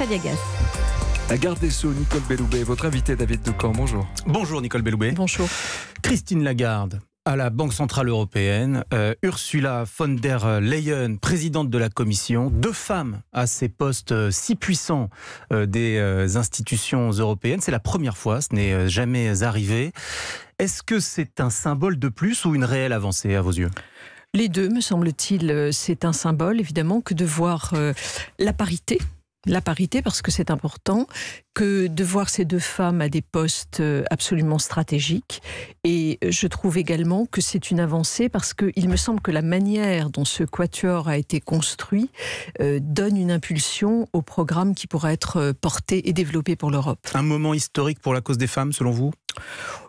à La garde des Sceaux, Nicole Belloubet, votre invité David Ducamp, bonjour. Bonjour Nicole Belloubet. Bonjour. Christine Lagarde, à la Banque Centrale Européenne, euh, Ursula von der Leyen, présidente de la Commission, deux femmes à ces postes euh, si puissants euh, des institutions européennes. C'est la première fois, ce n'est jamais arrivé. Est-ce que c'est un symbole de plus ou une réelle avancée à vos yeux Les deux, me semble-t-il. C'est un symbole, évidemment, que de voir la parité la parité parce que c'est important, que de voir ces deux femmes à des postes euh, absolument stratégiques. Et euh, je trouve également que c'est une avancée parce qu'il me semble que la manière dont ce quatuor a été construit euh, donne une impulsion au programme qui pourra être porté et développé pour l'Europe. Un moment historique pour la cause des femmes, selon vous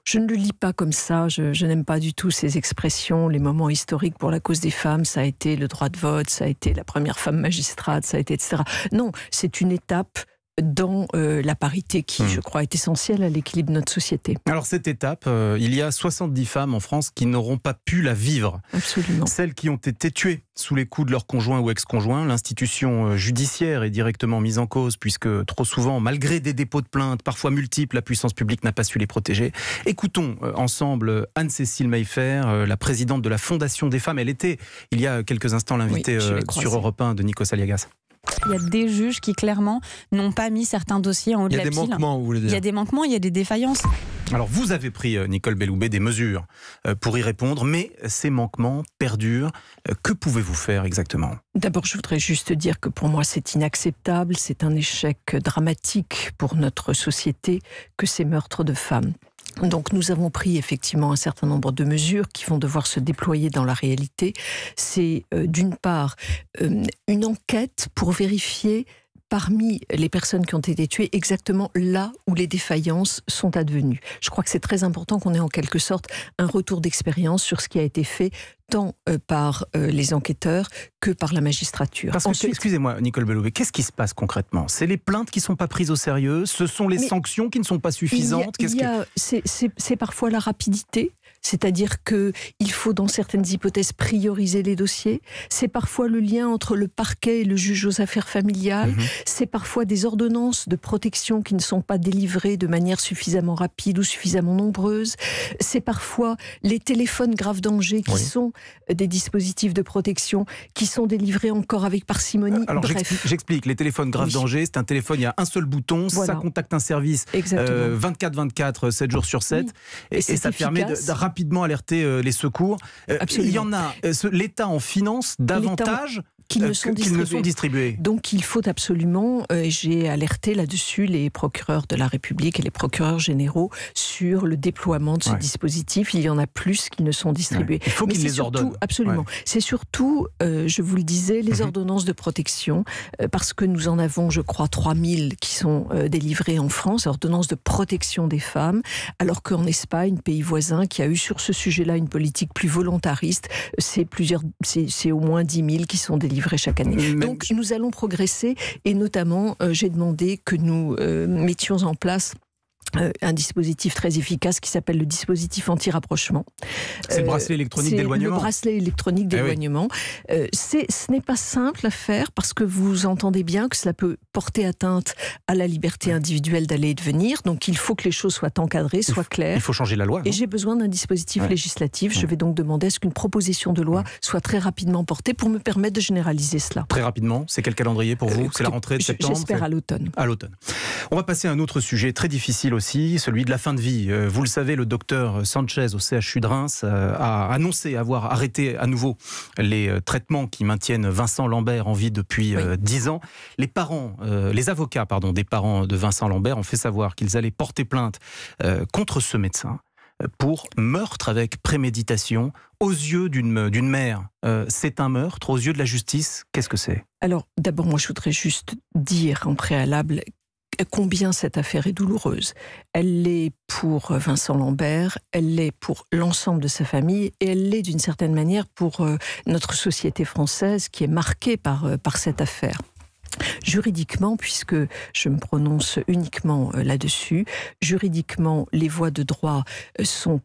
je ne le lis pas comme ça, je, je n'aime pas du tout ces expressions, les moments historiques pour la cause des femmes, ça a été le droit de vote, ça a été la première femme magistrate, ça a été etc. Non, c'est une étape dans euh, la parité qui, hmm. je crois, est essentielle à l'équilibre de notre société. Alors cette étape, euh, il y a 70 femmes en France qui n'auront pas pu la vivre. Absolument. Celles qui ont été tuées sous les coups de leurs conjoints ou ex conjoints l'institution euh, judiciaire est directement mise en cause puisque trop souvent, malgré des dépôts de plaintes, parfois multiples, la puissance publique n'a pas su les protéger. Écoutons ensemble Anne-Cécile Mayfair, la présidente de la Fondation des femmes. Elle était, il y a quelques instants, l'invitée sur Europe 1 de Nico Aliagas. Il y a des juges qui clairement n'ont pas mis certains dossiers en haut Il y a des manquements, Il y a des manquements, il y a des défaillances. Alors vous avez pris, euh, Nicole Belloubet, des mesures euh, pour y répondre, mais ces manquements perdurent. Euh, que pouvez-vous faire exactement D'abord, je voudrais juste dire que pour moi, c'est inacceptable, c'est un échec dramatique pour notre société que ces meurtres de femmes. Donc nous avons pris effectivement un certain nombre de mesures qui vont devoir se déployer dans la réalité. C'est euh, d'une part euh, une enquête pour vérifier parmi les personnes qui ont été tuées exactement là où les défaillances sont advenues. Je crois que c'est très important qu'on ait en quelque sorte un retour d'expérience sur ce qui a été fait tant euh, par euh, les enquêteurs que par la magistrature. Excusez-moi, Nicole Belloubet, qu'est-ce qui se passe concrètement C'est les plaintes qui ne sont pas prises au sérieux Ce sont les sanctions qui ne sont pas suffisantes C'est parfois la rapidité. C'est-à-dire qu'il faut, dans certaines hypothèses, prioriser les dossiers. C'est parfois le lien entre le parquet et le juge aux affaires familiales. Mhm. C'est parfois des ordonnances de protection qui ne sont pas délivrées de manière suffisamment rapide ou suffisamment nombreuse. C'est parfois les téléphones graves danger qui sont euh, des dispositifs de protection qui sont délivrés encore avec parcimonie. Euh, alors j'explique, les téléphones grave danger, c'est un téléphone, il y a un seul bouton, ça contacte un service 24-24, euh, 7 jours sur 7, et, ça permet de, rapidement alerter les secours. il y en a, l'État en finance davantage qu'ils euh, ne, sont, distribués. sont distribués. Donc il faut absolument, euh, j'ai alerté là-dessus les procureurs de la République et les procureurs généraux sur le déploiement de ce dispositif. Il y en a plus qui ne sont distribués. Il faut qu'ils les ordonnent. Absolument. C'est surtout, euh, je vous le disais, les mhm. ordonnances de protection, parce que nous en avons, je crois, 3000 qui sont délivrées en France, ordonnances de protection des femmes, alors qu'en Espagne, pays voisin, qui a eu sur ce sujet-là une politique plus volontariste, c'est plusieurs, c'est au moins 10 000 qui sont délivrées chaque année. Donc nous allons progresser et notamment, euh, j'ai demandé que nous euh, mettions en place euh, un dispositif très efficace qui s'appelle le dispositif anti-rapprochement. C'est le euh, bracelet électronique d'éloignement. Le bracelet électronique eh d'éloignement. Euh, ce n'est pas simple à faire parce que vous entendez bien que cela peut porter atteinte à la liberté individuelle d'aller et de venir. Donc il faut que les choses soient encadrées, soient claires. Il faut changer la loi. Et j'ai besoin d'un dispositif législatif. Je vais donc demander à ce qu'une proposition de loi soit très rapidement portée pour me permettre de généraliser cela. Très rapidement, c'est quel calendrier pour vous C'est la rentrée de septembre J'espère à l'automne. À l'automne. On va passer à un autre sujet très difficile aussi celui de la fin de vie. Euh, vous le savez, le docteur Sanchez au CHU de Reims euh, a annoncé avoir arrêté à nouveau les euh, traitements qui maintiennent Vincent Lambert en vie depuis dix ans. Les parents, les avocats pardon, des parents de Vincent Lambert ont fait savoir qu'ils allaient porter plainte contre ce médecin pour meurtre avec préméditation aux yeux d'une mère. c'est un meurtre, aux yeux de la justice, qu'est-ce que c'est Alors d'abord, moi je voudrais juste dire en préalable combien cette affaire est douloureuse. Elle l'est pour Vincent Lambert, elle l'est pour l'ensemble de sa famille et elle l'est d'une certaine manière pour euh, notre société française qui est marquée par, euh, par cette affaire. Juridiquement, puisque je me prononce uniquement euh, là-dessus, juridiquement, les voies de droit sont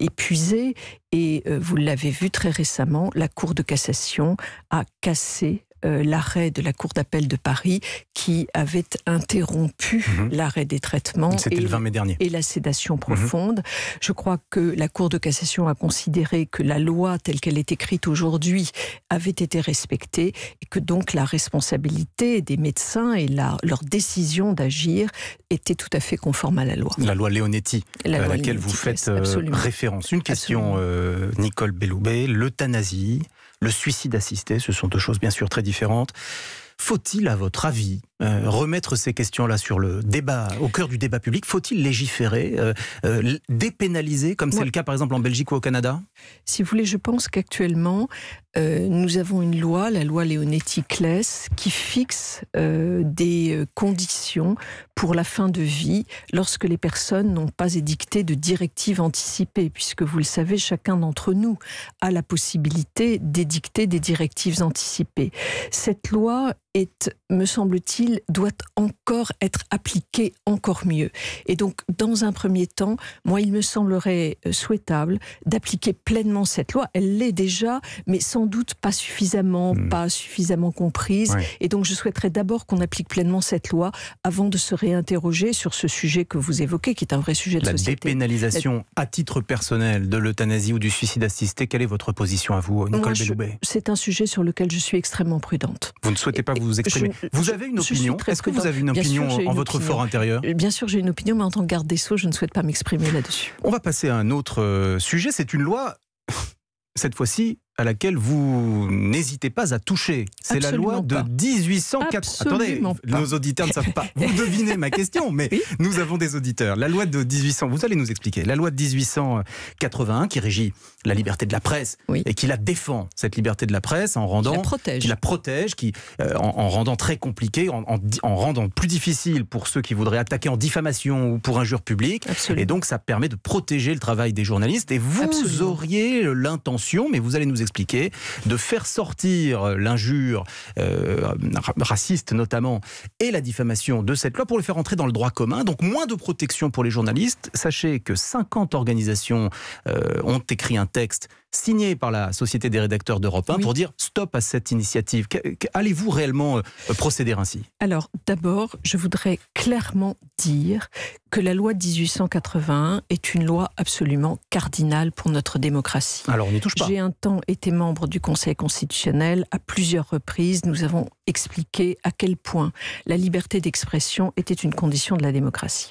épuisées et vous l'avez vu très récemment, la Cour de cassation a cassé euh, l'arrêt de la Cour d'appel de Paris qui avait interrompu mhm. l'arrêt des traitements et, le 20 mai dernier. et la sédation mhm. profonde. Je crois que la Cour de cassation a considéré que la loi telle qu'elle est écrite aujourd'hui avait été respectée et que donc la responsabilité des médecins et leur décision d'agir était tout à fait conforme à la loi. La loi Leonetti, à laquelle vous faites euh, référence. Une question, euh, Nicole Belloubet, l'euthanasie le suicide assisté. Ce sont deux choses bien sûr très différentes. Faut-il, à votre avis, euh, remettre ces questions-là sur le débat, au cœur du débat public Faut-il légiférer, euh, euh, dépénaliser, comme c'est le cas par exemple en Belgique ou au Canada Si vous voulez, je pense qu'actuellement, nous avons une loi, la loi Léonetti-Kless, qui fixe des conditions pour la fin de vie lorsque les personnes n'ont pas édicté de directives anticipées, puisque vous le savez, chacun d'entre nous a la possibilité d'édicter des directives anticipées. Cette loi est, me semble-t-il, doit encore être appliquée encore mieux. Et donc, dans un premier temps, moi, il me semblerait euh, souhaitable d'appliquer pleinement cette loi. Elle l'est déjà, mais sans doute pas suffisamment, hmm. pas suffisamment comprise. Et donc, je souhaiterais d'abord qu'on applique pleinement cette loi avant de se réinterroger sur ce sujet que vous évoquez, qui est un vrai sujet de La société. dépénalisation à titre personnel de l'euthanasie ou du suicide assisté, quelle est votre position à vous, Nicole Belloubet C'est un sujet sur lequel je suis extrêmement prudente. Vous ne souhaitez pas vous exprimer. vous avez une est-ce que vous avez une opinion en votre fort intérieur Bien sûr, j'ai une opinion, mais en tant que garde des Sceaux, je ne souhaite pas m'exprimer là-dessus. On va passer à un autre euh, sujet. C'est une loi, cette fois-ci, à laquelle vous n'hésitez pas à toucher. C'est la loi de 1880. Attendez, nos auditeurs ne savent pas. Vous devinez ma question, mais nous avons des auditeurs. La loi de 1800, vous allez nous expliquer. La loi de 1881 qui régit la liberté de la presse et qui la défend, cette liberté de la presse, en rendant. Qui la protège. Qui, euh, en, rendant très compliquée, en, rendant plus difficile pour ceux qui voudraient attaquer en diffamation ou pour injure publique. Et donc, ça permet de protéger le travail des journalistes. Et vous auriez euh, l'intention, mais vous allez nous expliquer, de faire sortir l'injure euh, raciste notamment et la diffamation de cette loi pour le faire entrer dans le droit commun. Donc moins de protection pour les journalistes. Sachez que 50 organisations euh, ont écrit un texte signé par la Société des rédacteurs d'Europe 1 pour dire stop à cette initiative. Allez-vous réellement euh, procéder ainsi Alors, d'abord, je voudrais clairement dire que la loi 1881 est une loi absolument cardinale pour notre démocratie. Alors, on touche pas. J'ai un temps été membre du Conseil constitutionnel à plusieurs reprises. Nous avons expliquer à quel point la liberté d'expression était une condition de la démocratie.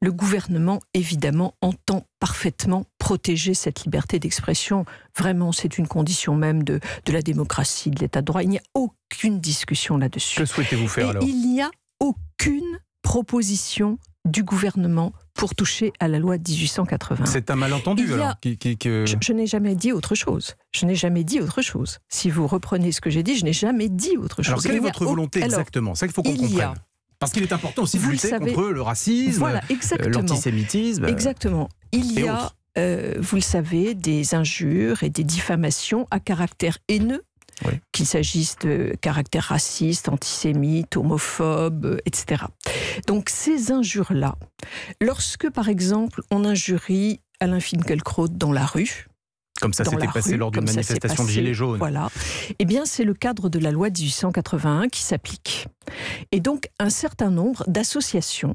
Le gouvernement, évidemment, entend parfaitement protéger cette liberté d'expression. Vraiment, c'est une condition même de, la démocratie, de l'état de droit. Il n'y a aucune discussion là-dessus. Que souhaitez-vous faire alors Il n'y a aucune proposition du gouvernement pour toucher à la loi 1880. C'est un malentendu, alors que... Euh, je, n'ai jamais dit autre chose. Je n'ai jamais dit autre chose. Si vous reprenez ce que j'ai dit, je n'ai jamais dit autre chose. Alors, quelle est votre volonté exactement C'est qu'il faut qu'on comprenne. A... Parce qu'il est important aussi vous de lutter contre le racisme, euh, l'antisémitisme. Euh, exactement. Il y a, vous le savez, des injures et des diffamations à caractère haineux qu'il s'agisse de caractère raciste, antisémite, homophobe, etc. Donc ces injures-là, lorsque par exemple on injurie Alain Finkielkraut dans la rue, comme ça s'était passé lors d'une manifestation de Gilets jaunes. Voilà. Eh bien, c'est le cadre de la loi 1881 qui s'applique. Et donc, un certain nombre d'associations,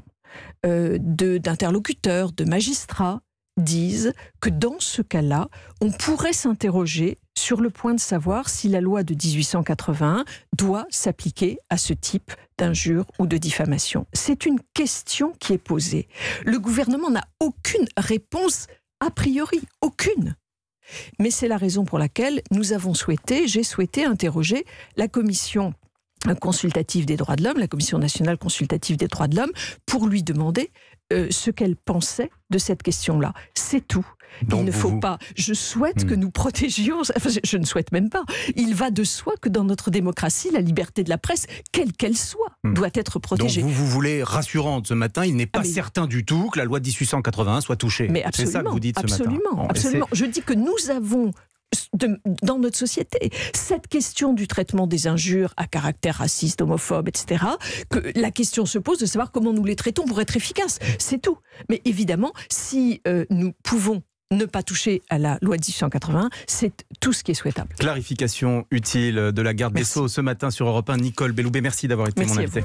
euh, d'interlocuteurs, de magistrats, disent que dans ce cas-là, on pourrait s'interroger sur le point de savoir si la loi de 1881 doit s'appliquer à ce type d'injure ou de diffamation. C'est une question qui est posée. Le gouvernement n'a aucune réponse a priori, aucune. Mais c'est la raison pour laquelle nous avons souhaité, j'ai souhaité interroger la commission consultative des droits de l'homme, la Commission nationale consultative des droits de l'homme, pour lui demander euh, ce qu'elle pensait de cette question-là. C'est tout. il ne faut pas. Je souhaite que hmm. nous protégions. je, ne souhaite même pas. Il va de soi que dans notre démocratie, la liberté de la presse, quelle qu'elle soit, hmm. doit être protégée. Donc vous vous voulez rassurante ce matin. Il n'est ah, pas certain du tout que la loi de 1881 soit touchée. Mais absolument. C'est ça que vous dites ce absolument, matin. Absolument. Je dis que nous avons dans notre société. Cette question du traitement des injures à caractère raciste, homophobe, etc., que la question se pose de savoir comment nous les traitons pour être efficaces. C'est tout. Mais évidemment, si euh, nous pouvons ne pas toucher à la loi 1881, c'est tout ce qui est souhaitable. Clarification utile de la garde des Sceaux ce matin sur Europe 1. Nicole Belloubet, merci d'avoir été mon invitée.